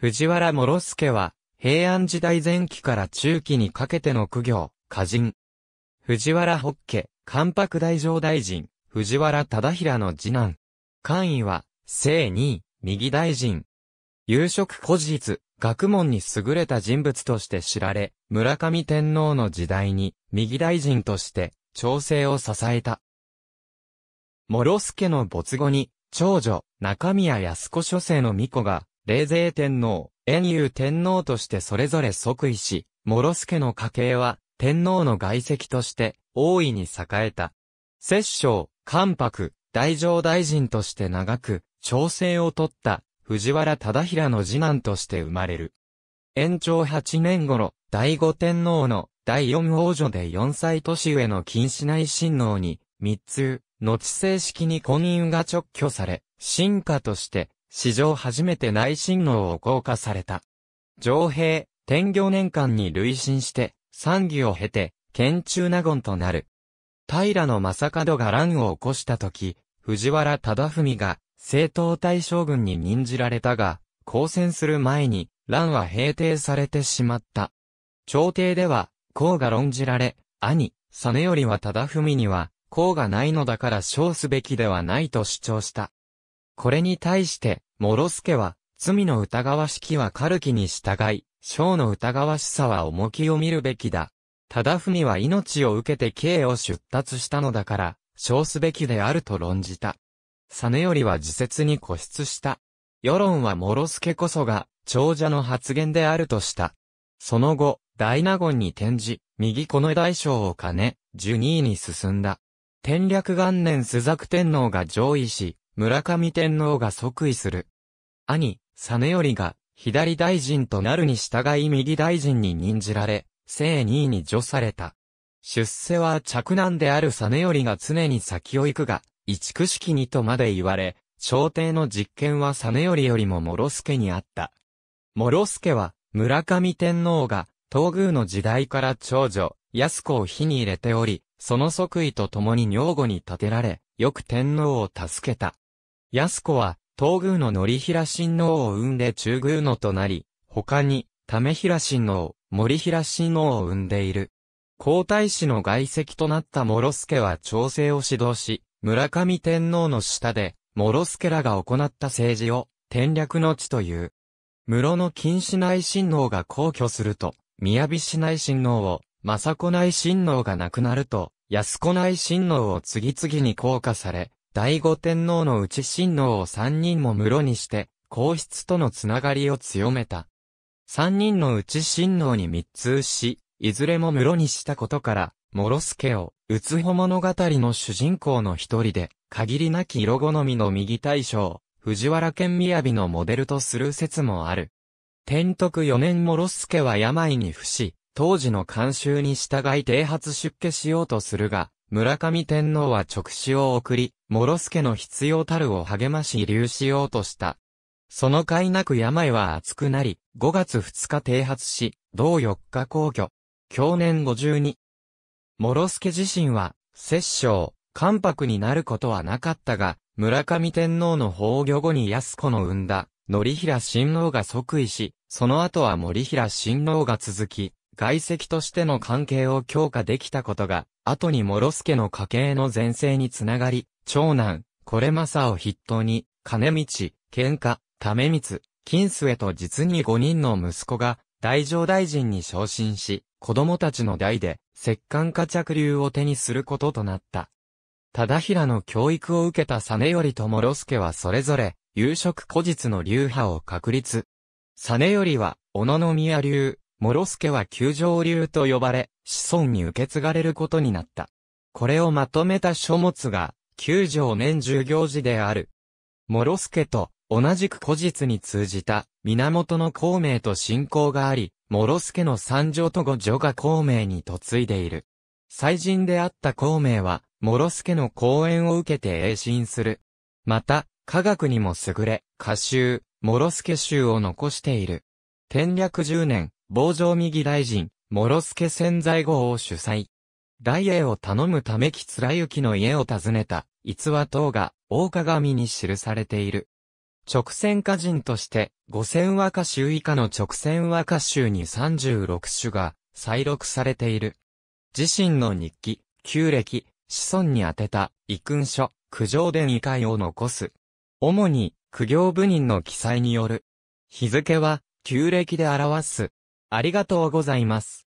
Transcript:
藤原諸助は、平安時代前期から中期にかけての苦行、歌人。藤原北家、関白大上大臣、藤原忠平の次男。官位は、正二、位、右大臣。夕食古日、学問に優れた人物として知られ、村上天皇の時代に、右大臣として、調整を支えた。諸助の没後に、長女、中宮安子諸生の巫女が、冷泉天皇、円遊天皇としてそれぞれ即位し、諸助の家系は、天皇の外籍として、大いに栄えた。摂政、関白、大乗大臣として長く、朝鮮を取った、藤原忠平の次男として生まれる。延長8年頃、第五天皇の第四王女で4歳年上の禁市内親王に、密通、後正式に婚姻が直挙され、進化として、史上初めて内親王を降下された。上兵、天行年間に累進して、三義を経て、県中納言となる。平の正門が乱を起こした時、藤原忠文が、正統大将軍に任じられたが、交戦する前に、乱は平定されてしまった。朝廷では、孔が論じられ、兄、実りは忠文には、孔がないのだから称すべきではないと主張した。これに対して、モロスケは、罪の疑わしきは軽きに従い、章の疑わしさは重きを見るべきだ。ただ文は命を受けて刑を出立したのだから、称すべきであると論じた。実りは自説に固執した。世論はモロスケこそが、長者の発言であるとした。その後、大納言に転じ、右この大将を兼ね、12位に進んだ。天略元年朱雀天皇が上位し、村上天皇が即位する。兄、実頼が、左大臣となるに従い右大臣に任じられ、正二位に除された。出世は嫡男である実頼が常に先を行くが、一駆式にとまで言われ、朝廷の実権は実頼よりも諸助にあった。諸助は、村上天皇が、東宮の時代から長女、安子を火に入れており、その即位と共に女房に立てられ、よく天皇を助けた。安子は、東宮の則平親王を生んで中宮のとなり、他に、為平親王、森平親王を生んでいる。皇太子の外籍となった諸助は調整を指導し、村上天皇の下で、諸助らが行った政治を、天略の地という。室の近市内親王が皇居すると、宮城市内親王を、政子内親王が亡くなると、安子内親王を次々に降下され、醍醐天皇のうち親王を三人も室にして、皇室とのつながりを強めた。三人のうち親王に密通し、いずれも室にしたことから、諸助を、うつほ物語の主人公の一人で、限りなき色好みの右大将、藤原県雅のモデルとする説もある。天徳4年諸助は病に伏し、当時の慣習に従い剃発出家しようとするが、村上天皇は直使を送り、モロスケの必要たるを励まし流しようとした。その甲斐なく病は熱くなり、5月2日停発し、同4日皇居。去年52。モロスケ自身は、摂政、関白になることはなかったが、村上天皇の崩御後に安子の生んだ、則平親王が即位し、その後は森平親王が続き、外籍としての関係を強化できたことが、後に諸助の家系の前世につながり、長男、これまさを筆頭に、金道、喧嘩、為光、金末と実に5人の息子が、大乗大臣に昇進し、子供たちの代で、石棺家着流を手にすることとなった。忠平の教育を受けた実頼と諸助はそれぞれ、夕食古日の流派を確立。実頼は、小野宮流、諸助は九条流と呼ばれ、子孫に受け継がれることになった。これをまとめた書物が、九条年中行事である。諸助と同じく古実に通じた源の孔明と信仰があり、諸助の三条と五女が孔明に嫁いでいる。祭人であった孔明は、諸助の講演を受けて栄心する。また、科学にも優れ、歌集、諸助集を残している。天略十年、傍上右大臣、諸助潜在号を主催。大英を頼むためきつらゆきの家を訪ねた、逸話等が、大鏡に記されている。直線歌人として、五千和歌集以下の直線和歌集に36首が、再録されている。自身の日記、旧暦、子孫に宛てた、遺訓書、苦情伝異会を残す。主に、苦行部人の記載による。日付は、旧暦で表す。ありがとうございます。